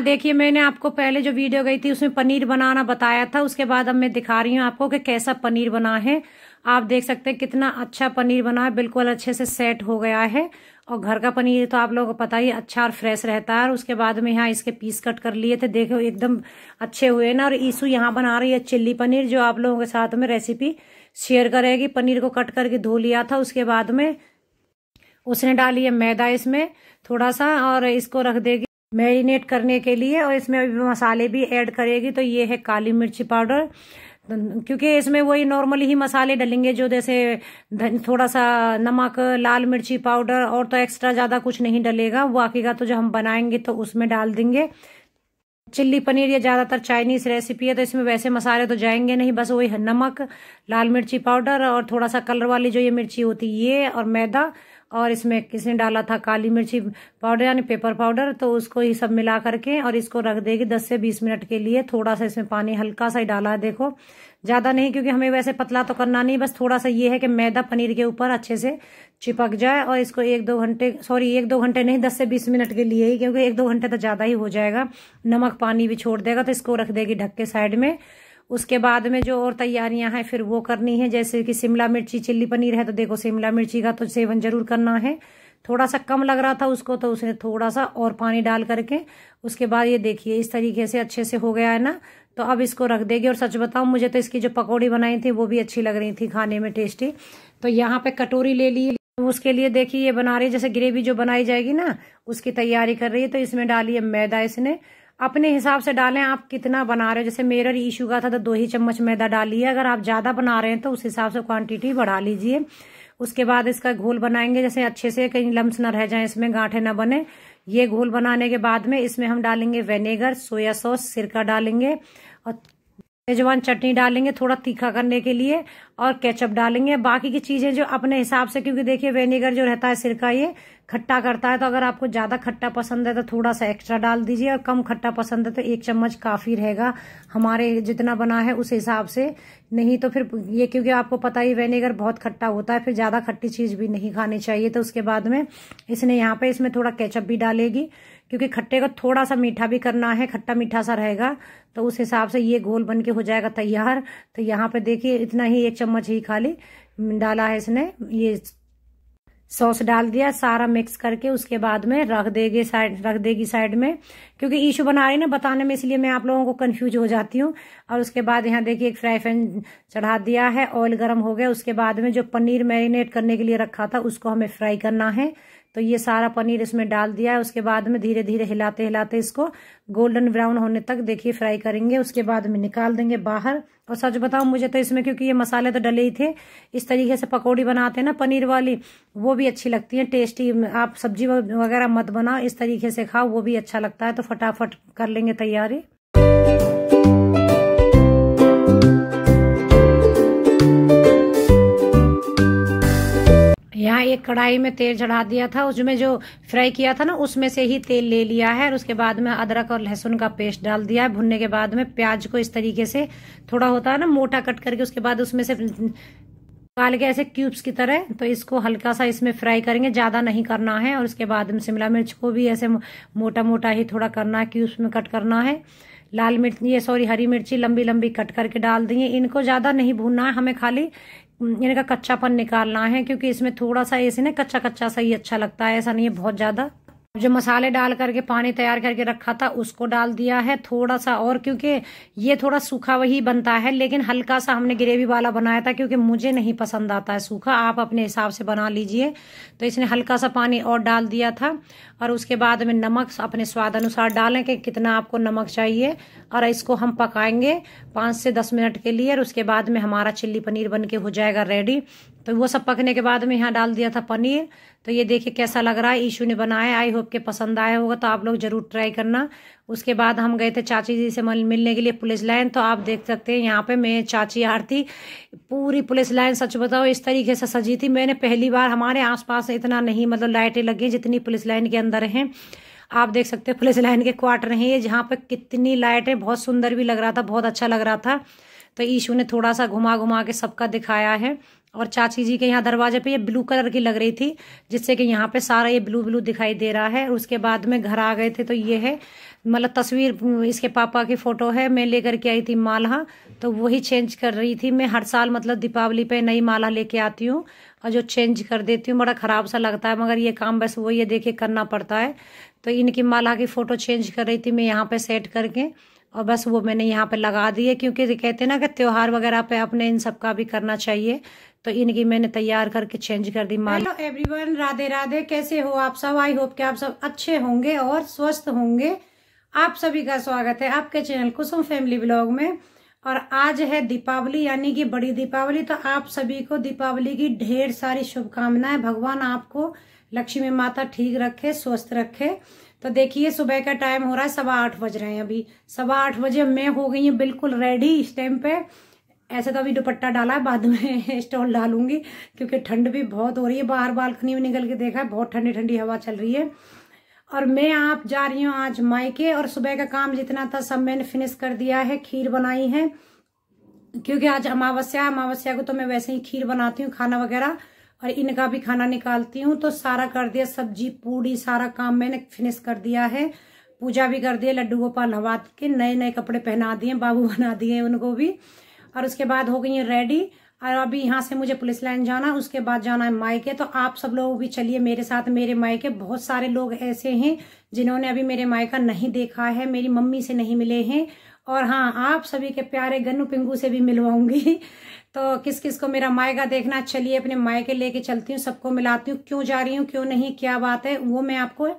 यहाँ देखिए मैंने आपको पहले जो वीडियो गई थी उसमें पनीर बनाना बताया था उसके बाद अब मैं दिखा रही हूँ आपको कि कैसा पनीर बना है आप देख सकते हैं कितना अच्छा पनीर बना है बिल्कुल अच्छे से सेट हो गया है और घर का पनीर तो आप लोगों को पता ही अच्छा और फ्रेश रहता है और उसके बाद में यहाँ इसके पीस कट कर लिए थे देखो एकदम अच्छे हुए ना और ईसू यहाँ बना रही है चिल्ली पनीर जो आप लोगों के साथ में रेसिपी शेयर करेगी पनीर को कट करके धो लिया था उसके बाद में उसने डाली है मैदा इसमें थोड़ा सा और इसको रख देगी मैरिनेट करने के लिए और इसमें अभी मसाले भी ऐड करेगी तो ये है काली मिर्ची पाउडर क्योंकि इसमें वही नॉर्मली ही मसाले डलेंगे जो जैसे थोड़ा सा नमक लाल मिर्ची पाउडर और तो एक्स्ट्रा ज़्यादा कुछ नहीं डलेगा बाकी का तो जो हम बनाएंगे तो उसमें डाल देंगे चिल्ली पनीर ये ज़्यादातर चाइनीज़ रेसिपी है तो इसमें वैसे मसाले तो जाएंगे नहीं बस वही नमक लाल मिर्ची पाउडर और थोड़ा सा कलर वाली जो ये मिर्ची होती है ये और मैदा और इसमें किसने डाला था काली मिर्ची पाउडर यानी पेपर पाउडर तो उसको ही सब मिला करके और इसको रख देगी दस से बीस मिनट के लिए थोड़ा सा इसमें पानी हल्का सा ही डाला है देखो ज़्यादा नहीं क्योंकि हमें वैसे पतला तो करना नहीं बस थोड़ा सा ये है कि मैदा पनीर के ऊपर अच्छे से चिपक जाए और इसको एक दो घंटे सॉरी एक दो घंटे नहीं दस से बीस मिनट के लिए ही क्योंकि एक दो घंटे तो ज़्यादा ही हो जाएगा नमक पानी भी छोड़ देगा तो इसको रख देगी ढक के साइड में उसके बाद में जो और तैयारियां हैं फिर वो करनी है जैसे कि शिमला मिर्ची चिल्ली पनीर है तो देखो शिमला मिर्ची का तो सेवन जरूर करना है थोड़ा सा कम लग रहा था उसको तो उसने थोड़ा सा और पानी डाल करके उसके बाद ये देखिए इस तरीके से अच्छे से हो गया है ना तो अब इसको रख देगी और सच बताऊं मुझे तो इसकी जो पकौड़ी बनाई थी वो भी अच्छी लग रही थी खाने में टेस्टी तो यहाँ पे कटोरी ले ली उसके लिए देखिए ये बना रही है जैसे ग्रेवी जो बनाई जाएगी ना उसकी तैयारी कर रही है तो इसमें डाली है मैदा इसने अपने हिसाब से डालें आप कितना बना रहे हो जैसे मेरा इशू का था तो दो ही चम्मच मैदा डालिए अगर आप ज़्यादा बना रहे हैं तो उस हिसाब से क्वांटिटी बढ़ा लीजिए उसके बाद इसका घोल बनाएंगे जैसे अच्छे से कहीं लम्स ना रह जाए इसमें गांठे ना बने ये घोल बनाने के बाद में इसमें हम डालेंगे वेनेगर सोया सॉस सिरका डालेंगे और शेजवान चटनी डालेंगे थोड़ा तीखा करने के लिए और केचप डालेंगे बाकी की चीजें जो अपने हिसाब से क्योंकि देखिए वेनेगर जो रहता है सिरका ये खट्टा करता है तो अगर आपको ज्यादा खट्टा पसंद है तो थोड़ा सा एक्स्ट्रा डाल दीजिए और कम खट्टा पसंद है तो एक चम्मच काफी रहेगा हमारे जितना बना है उस हिसाब से नहीं तो फिर ये क्योंकि आपको पता ही वेनेगर बहुत खट्टा होता है फिर ज्यादा खट्टी चीज भी नहीं खानी चाहिए तो उसके बाद में इसने यहाँ पे इसमें थोड़ा केचप भी डालेगी क्योंकि खट्टे को थोड़ा सा मीठा भी करना है खट्टा मीठा सा रहेगा तो उस हिसाब से ये गोल बन के हो जाएगा तैयार तो यहाँ पे देखिए इतना ही एक चम्मच ही खाली डाला है इसने ये सॉस डाल दिया सारा मिक्स करके उसके बाद में रख देगी साइड रख देगी साइड में क्योंकि ईशू बना रही ना बताने में इसलिए मैं आप लोगों को कंफ्यूज हो जाती हूँ और उसके बाद यहाँ देखिए एक फ्राई पैन चढ़ा दिया है ऑयल गर्म हो गया उसके बाद में जो पनीर मैरिनेट करने के लिए रखा था उसको हमें फ्राई करना है तो ये सारा पनीर इसमें डाल दिया है उसके बाद में धीरे धीरे हिलाते हिलाते इसको गोल्डन ब्राउन होने तक देखिए फ्राई करेंगे उसके बाद में निकाल देंगे बाहर और सच बताऊं मुझे तो इसमें क्योंकि ये मसाले तो डले ही थे इस तरीके से पकौड़ी बनाते हैं ना पनीर वाली वो भी अच्छी लगती है टेस्टी आप सब्जी वगैरह मत बनाओ इस तरीके से खाओ वो भी अच्छा लगता है तो फटाफट कर लेंगे तैयारी यहाँ एक कढ़ाई में तेल चढ़ा दिया था उसमें जो फ्राई किया था ना उसमें से ही तेल ले लिया है और उसके बाद में अदरक और लहसुन का पेस्ट डाल दिया है भुनने के बाद में प्याज को इस तरीके से थोड़ा होता है ना मोटा कट करके उसके बाद उसमें से काल के ऐसे क्यूब्स की तरह तो इसको हल्का सा इसमें फ्राई करेंगे ज़्यादा नहीं करना है और उसके बाद शिमला मिर्च को भी ऐसे मोटा मोटा ही थोड़ा करना है क्यूब्स में कट करना है लाल मिर्च ये सॉरी हरी मिर्ची लंबी लंबी कट करके डाल दी है इनको ज़्यादा नहीं भूनना है हमें खाली का कच्चापन निकालना है क्योंकि इसमें थोड़ा सा ऐसे ना कच्चा कच्चा सा ही अच्छा लगता है ऐसा नहीं है बहुत ज़्यादा जो मसाले डाल करके पानी तैयार करके रखा था उसको डाल दिया है थोड़ा सा और क्योंकि ये थोड़ा सूखा वही बनता है लेकिन हल्का सा हमने ग्रेवी वाला बनाया था क्योंकि मुझे नहीं पसंद आता है सूखा आप अपने हिसाब से बना लीजिए तो इसने हल्का सा पानी और डाल दिया था और उसके बाद में नमक अपने स्वाद अनुसार डालें कि कितना आपको नमक चाहिए और इसको हम पकाएंगे पाँच से दस मिनट के लिए और उसके बाद में हमारा चिल्ली पनीर बन के हो जाएगा रेडी तो वो सब पकने के बाद में यहाँ डाल दिया था पनीर तो ये देखिए कैसा लग रहा है ईशू ने बनाया आई होप के पसंद आया होगा तो आप लोग ज़रूर ट्राई करना उसके बाद हम गए थे चाची जी से मिलने के लिए पुलिस लाइन तो आप देख सकते हैं यहाँ पे मैं चाची आरती पूरी पुलिस लाइन सच बताओ इस तरीके से सजी थी मैंने पहली बार हमारे आसपास इतना नहीं मतलब लाइटें लगी जितनी पुलिस लाइन के अंदर हैं आप देख सकते हैं पुलिस लाइन के क्वार्टर हैं ये जहाँ पर कितनी लाइटें बहुत सुंदर भी लग रहा था बहुत अच्छा लग रहा था तो ईशू ने थोड़ा सा घुमा घुमा के सबका दिखाया है और चाची जी के यहाँ दरवाजे पे ये ब्लू कलर की लग रही थी जिससे कि यहाँ पे सारा ये ब्लू ब्लू दिखाई दे रहा है और उसके बाद में घर आ गए थे तो ये है मतलब तस्वीर इसके पापा की फ़ोटो है मैं लेकर के आई थी माला तो वही चेंज कर रही थी मैं हर साल मतलब दीपावली पे नई माला लेके आती हूँ और जो चेंज कर देती हूँ बड़ा ख़राब सा लगता है मगर ये काम बस वही देखे करना पड़ता है तो इनकी माला की फ़ोटो चेंज कर रही थी मैं यहाँ पे सेट करके और बस वो मैंने यहाँ पे लगा दी है क्योंकि कहते हैं ना कि त्योहार वगैरह पे अपने इन सब का भी करना चाहिए तो इनकी मैंने तैयार करके चेंज कर दी माल हेलो एवरीवन राधे राधे कैसे हो आप सब आई होप कि आप सब अच्छे होंगे और स्वस्थ होंगे आप सभी का स्वागत है आपके चैनल कुसुम फैमिली ब्लॉग में और आज है दीपावली यानी कि बड़ी दीपावली तो आप सभी को दीपावली की ढेर सारी शुभकामनाएं भगवान आपको लक्ष्मी माता ठीक रखे स्वस्थ रखे तो देखिए सुबह का टाइम हो रहा है सवा आठ बज रहे हैं अभी सवा आठ बजे मैं हो गई हूँ बिल्कुल रेडी इस टाइम पे ऐसे तो अभी दुपट्टा डाला है बाद में स्टॉल डालूंगी क्योंकि ठंड भी बहुत हो रही है बाहर बालकनी में निकल के देखा है बहुत ठंडी ठंडी हवा चल रही है और मैं आप जा रही हूँ आज मायके और सुबह का काम जितना था सब मैंने फिनिश कर दिया है खीर बनाई है क्योंकि आज अमावस्या है अमावस्या को तो मैं वैसे ही खीर बनाती हूँ खाना वगैरह और इनका भी खाना निकालती हूँ तो सारा कर दिया सब्जी पूड़ी सारा काम मैंने फिनिश कर दिया है पूजा भी कर दिया लड्डू गोपाल हवा के नए नए कपड़े पहना दिए बाबू बना दिए उनको भी और उसके बाद हो गई है रेडी और अभी यहाँ से मुझे पुलिस लाइन जाना उसके बाद जाना है मायके तो आप सब लोग भी चलिए मेरे साथ मेरे मायके बहुत सारे लोग ऐसे हैं जिन्होंने अभी मेरे मायका नहीं देखा है मेरी मम्मी से नहीं मिले हैं और हाँ आप सभी के प्यारे गन्नू पिंगू से भी मिलवाऊंगी तो किस किस को मेरा मायका देखना चलिए अपने मायके लेके चलती हूँ सबको मिलाती हूँ क्यों जा रही हूँ क्यों नहीं क्या बात है वो मैं आपको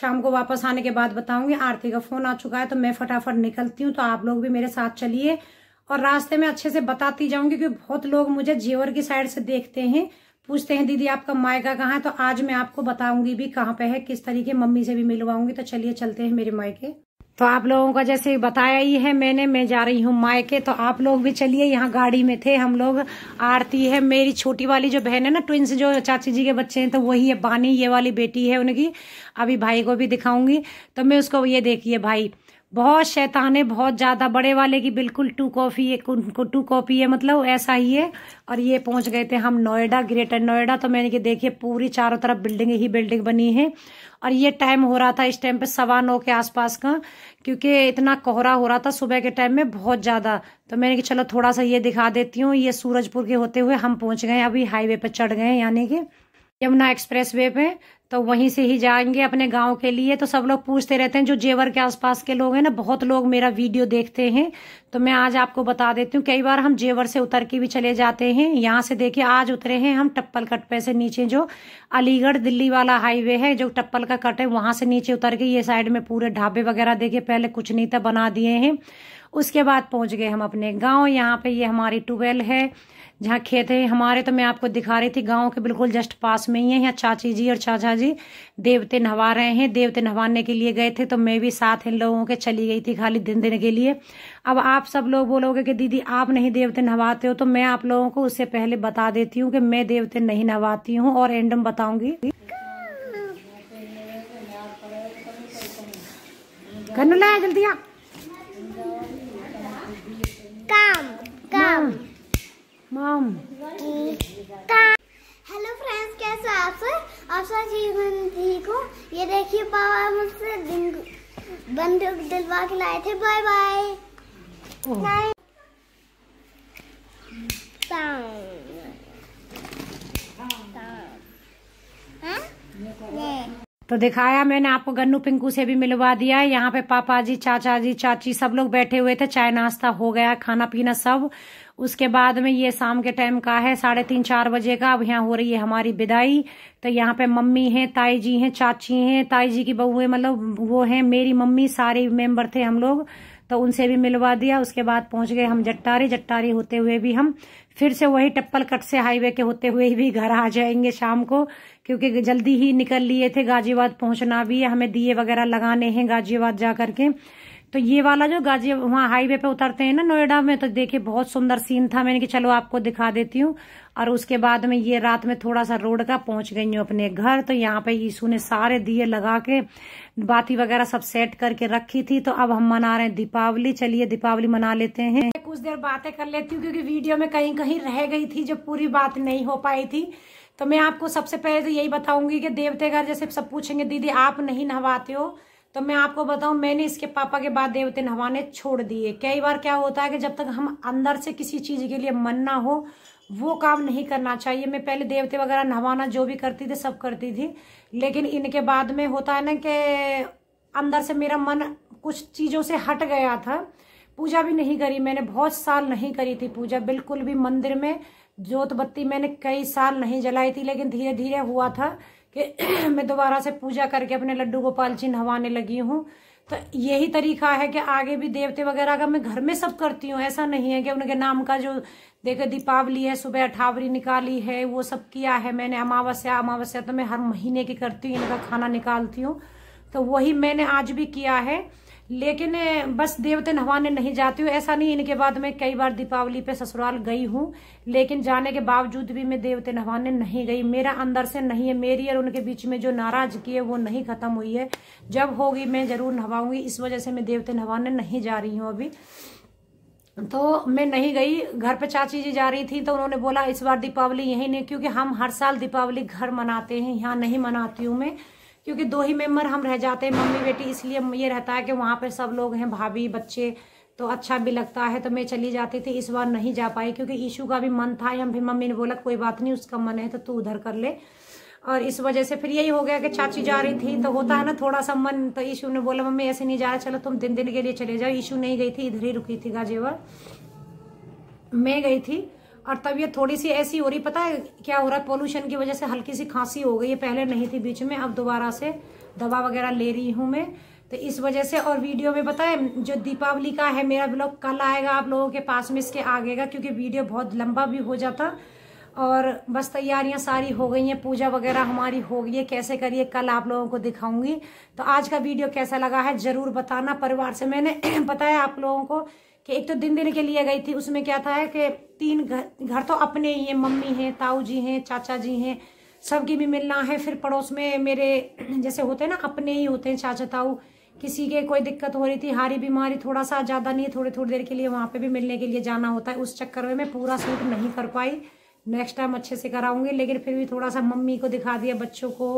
शाम को वापस आने के बाद बताऊंगी आरती का फोन आ चुका है तो मैं फटाफट निकलती हूँ तो आप लोग भी मेरे साथ चलिए और रास्ते में अच्छे से बताती जाऊंगी क्योंकि बहुत लोग मुझे जेवर की साइड से देखते हैं पूछते हैं दीदी आपका मायका कहाँ है तो आज मैं आपको बताऊंगी भी कहाँ पे है किस तरीके मम्मी से भी मिलवाऊंगी तो चलिए चलते हैं मेरे मायके तो आप लोगों का जैसे बताया ही है मैंने मैं जा रही हूँ मायके तो आप लोग भी चलिए यहाँ गाड़ी में थे हम लोग आरती है मेरी छोटी वाली जो बहन है ना ट्विंस जो चाची जी के बच्चे हैं तो वही है बानी ये वाली बेटी है उनकी अभी भाई को भी दिखाऊंगी तो मैं उसको ये देखिए भाई बहुत शैतान है बहुत ज़्यादा बड़े वाले की बिल्कुल टू कॉफ़ी है उनको टू कॉफ़ी है मतलब ऐसा ही है और ये पहुंच गए थे हम नोएडा ग्रेटर नोएडा तो मैंने की देखिए पूरी चारों तरफ बिल्डिंग ही बिल्डिंग बनी है और ये टाइम हो रहा था इस टाइम पे सवा नौ के आसपास का क्योंकि इतना कोहरा हो रहा था सुबह के टाइम में बहुत ज़्यादा तो मैंने कि चलो थोड़ा सा ये दिखा देती हूँ ये सूरजपुर के होते हुए हम पहुंच गए अभी हाईवे पर चढ़ गए यानी कि यमुना एक्सप्रेस वे पे तो वहीं से ही जाएंगे अपने गांव के लिए तो सब लोग पूछते रहते हैं जो जेवर के आसपास के लोग हैं ना बहुत लोग मेरा वीडियो देखते हैं तो मैं आज आपको बता देती हूँ कई बार हम जेवर से उतर के भी चले जाते हैं यहाँ से देखिए आज उतरे हैं हम टप्पल कट पे से नीचे जो अलीगढ़ दिल्ली वाला हाईवे है जो टप्पल का कट है वहां से नीचे उतर के ये साइड में पूरे ढाबे वगैरह देखे पहले कुछ नहीं था बना दिए हैं उसके बाद पहुंच गए हम अपने गाँव यहाँ पे ये हमारी ट्यूबवेल है जहाँ खेत है हमारे तो मैं आपको दिखा रही थी गाँव के बिल्कुल जस्ट पास में ही है यहाँ चाची जी और चाचा जी देवते नहा रहे हैं देवते नहाने के लिए गए थे तो मैं भी साथ इन लोगों के चली गई थी खाली दिन देने के लिए अब आप सब लोग बोलोगे कि दीदी आप नहीं देवते नहवाते हो तो मैं आप लोगों को उससे पहले बता देती हूँ कि मैं देवते नहीं नहाती हूँ और एंडम बताऊंगी कन्नू लाया जल्दी आप बंदूक दिलवा के लाए थे बाय बाय तो दिखाया मैंने आपको गन्नू पिंकू से भी मिलवा दिया है यहाँ पे पापा जी चाचा जी चाची सब लोग बैठे हुए थे चाय नाश्ता हो गया खाना पीना सब उसके बाद में ये शाम के टाइम का है साढ़े तीन चार बजे का अब यहाँ हो रही है हमारी विदाई तो यहाँ पे मम्मी हैं ताई जी हैं चाची हैं ताई जी की बहू है मतलब वो हैं मेरी मम्मी सारे मेंबर थे हम लोग तो उनसे भी मिलवा दिया उसके बाद पहुंच गए हम जट्टारी जट्टारी होते हुए भी हम फिर से वही टप्पल कट से हाईवे के होते हुए भी घर आ जाएंगे शाम को क्योंकि जल्दी ही निकल लिए थे गाजियाबाद पहुंचना भी है हमें दिए वगैरह लगाने हैं गाजियाबाद जा करके तो ये वाला जो गाजी वहाँ हाईवे पे उतरते हैं ना नोएडा में तो देखिए बहुत सुंदर सीन था मैंने कि चलो आपको दिखा देती हूँ और उसके बाद में ये रात में थोड़ा सा रोड का पहुंच गई हूँ अपने घर तो यहाँ पे यीशु ने सारे दिए लगा के बाती वगैरह सब सेट करके रखी थी तो अब हम मना रहे हैं दीपावली चलिए दीपावली मना लेते हैं कुछ देर बातें कर लेती हूँ क्योंकि वीडियो में कहीं कहीं रह गई थी जो पूरी बात नहीं हो पाई थी तो मैं आपको सबसे पहले तो यही बताऊंगी कि देवते घर जैसे सब पूछेंगे दीदी आप नहीं नहवाते हो तो मैं आपको बताऊं मैंने इसके पापा के बाद देवते नहाने छोड़ दिए कई बार क्या होता है कि जब तक हम अंदर से किसी चीज के लिए मन ना हो वो काम नहीं करना चाहिए मैं पहले देवते वगैरह नहवाना जो भी करती थी सब करती थी लेकिन इनके बाद में होता है ना कि अंदर से मेरा मन कुछ चीज़ों से हट गया था पूजा भी नहीं करी मैंने बहुत साल नहीं करी थी पूजा बिल्कुल भी मंदिर में जोत बत्ती मैंने कई साल नहीं जलाई थी लेकिन धीरे धीरे हुआ था कि मैं दोबारा से पूजा करके अपने लड्डू गोपाल जी नहाने लगी हूँ तो यही तरीका है कि आगे भी देवते वगैरह का मैं घर में सब करती हूँ ऐसा नहीं है कि उनके नाम का जो देखो दीपावली है सुबह अठावरी निकाली है वो सब किया है मैंने अमावस्या अमावस्या तो मैं हर महीने की करती हूँ इनका खाना निकालती हूँ तो वही मैंने आज भी किया है लेकिन बस देवते नहवाने नहीं जाती हूँ ऐसा नहीं इनके बाद मैं कई बार दीपावली पे ससुराल गई हूँ लेकिन जाने के बावजूद भी मैं देवते नहवाने नहीं गई मेरा अंदर से नहीं है मेरी और उनके बीच में जो नाराजगी है वो नहीं खत्म हुई है जब होगी मैं जरूर नहवाऊंगी इस वजह से मैं देवते नहवाने नहीं जा रही हूँ अभी तो मैं नहीं गई घर पे चाची जी जा रही थी तो उन्होंने बोला इस बार दीपावली यही नहीं क्योंकि हम हर साल दीपावली घर मनाते हैं यहाँ नहीं मनाती हूँ मैं क्योंकि दो ही मेम्बर हम रह जाते हैं मम्मी बेटी इसलिए ये रहता है कि वहाँ पर सब लोग हैं भाभी बच्चे तो अच्छा भी लगता है तो मैं चली जाती थी इस बार नहीं जा पाई क्योंकि ईशू का भी मन था हम फिर मम्मी ने बोला कोई बात नहीं उसका मन है तो तू उधर कर ले और इस वजह से फिर यही हो गया कि चाची जा रही थी तो होता है ना थोड़ा सा मन तो ईशू ने बोला मम्मी ऐसे नहीं जा रहा चलो तुम दिन दिन के लिए चले जाओ ईशू नहीं गई थी इधर ही रुकी थी गाजेवर मैं गई थी और तबीयत थोड़ी सी ऐसी हो रही पता है क्या हो रहा है पोल्यूशन की वजह से हल्की सी खांसी हो गई है पहले नहीं थी बीच में अब दोबारा से दवा वगैरह ले रही हूँ मैं तो इस वजह से और वीडियो में पता है जो दीपावली का है मेरा ब्लॉग कल आएगा आप लोगों के पास में इसके आगेगा क्योंकि वीडियो बहुत लंबा भी हो जाता और बस तैयारियां सारी हो गई हैं पूजा वगैरह हमारी हो गई है कैसे करिए कल आप लोगों को दिखाऊंगी तो आज का वीडियो कैसा लगा है ज़रूर बताना परिवार से मैंने बताया आप लोगों को कि एक तो दिन दिन के लिए गई थी उसमें क्या था कि तीन घर घर तो अपने ही हैं मम्मी हैं ताऊ जी हैं चाचा जी हैं सबकी भी मिलना है फिर पड़ोस में मेरे जैसे होते हैं ना अपने ही होते हैं चाचा ताऊ किसी के कोई दिक्कत हो रही थी हारी बीमारी थोड़ा सा ज़्यादा नहीं है थोड़ी थोड़ी देर के लिए वहाँ पे भी मिलने के लिए जाना होता है उस चक्कर में मैं पूरा सूट नहीं कर पाई नेक्स्ट टाइम अच्छे से कराऊंगी लेकिन फिर भी थोड़ा सा मम्मी को दिखा दिया बच्चों को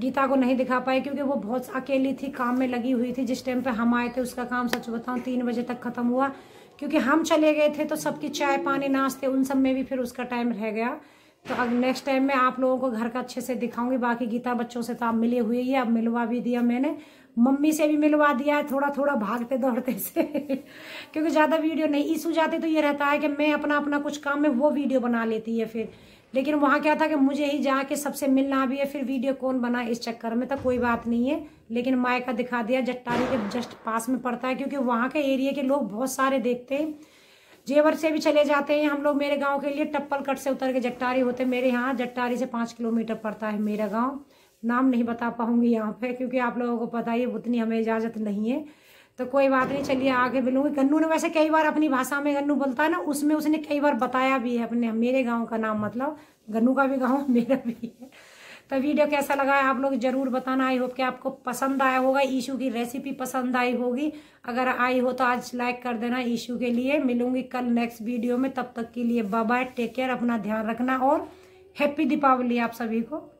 गीता को नहीं दिखा पाए क्योंकि वो बहुत अकेली थी काम में लगी हुई थी जिस टाइम पे हम आए थे उसका काम सच बताऊँ तीन बजे तक ख़त्म हुआ क्योंकि हम चले गए थे तो सबकी चाय पानी नाश्ते उन सब में भी फिर उसका टाइम रह गया तो अब नेक्स्ट टाइम मैं आप लोगों को घर का अच्छे से दिखाऊंगी बाकी गीता बच्चों से तो आप मिले हुए ही अब मिलवा भी दिया मैंने मम्मी से भी मिलवा दिया है थोड़ा थोड़ा भागते दौड़ते से क्योंकि ज़्यादा वीडियो नहीं इशू जाते तो ये रहता है कि मैं अपना अपना कुछ काम में वो वीडियो बना लेती है फिर लेकिन वहाँ क्या था कि मुझे ही जाके सबसे मिलना भी है फिर वीडियो कौन बना इस चक्कर में तो कोई बात नहीं है लेकिन मायका दिखा दिया जट्टारी के जस्ट पास में पड़ता है क्योंकि वहां के एरिया के लोग बहुत सारे देखते हैं जेवर से भी चले जाते हैं हम लोग मेरे गांव के लिए टप्पल कट से उतर के जट्टारी होते मेरे यहाँ जट्टारी से पाँच किलोमीटर पड़ता है मेरा गाँव नाम नहीं बता पाऊँगी यहाँ पे क्योंकि आप लोगों को पता ही उतनी हमें इजाज़त नहीं है तो कोई बात नहीं चलिए आगे मिलूंगी गन्नू ने वैसे कई बार अपनी भाषा में गन्नू बोलता है ना उसमें उसने कई बार बताया भी है अपने मेरे गाँव का नाम मतलब गन्नू का भी गाँव मेरा भी है तो वीडियो कैसा लगा है आप लोग जरूर बताना आई होप कि आपको पसंद आया होगा ईशू की रेसिपी पसंद आई होगी अगर आई हो तो आज लाइक कर देना ईशू के लिए मिलूंगी कल नेक्स्ट वीडियो में तब तक के लिए बाय टेक केयर अपना ध्यान रखना और हैप्पी दीपावली आप सभी को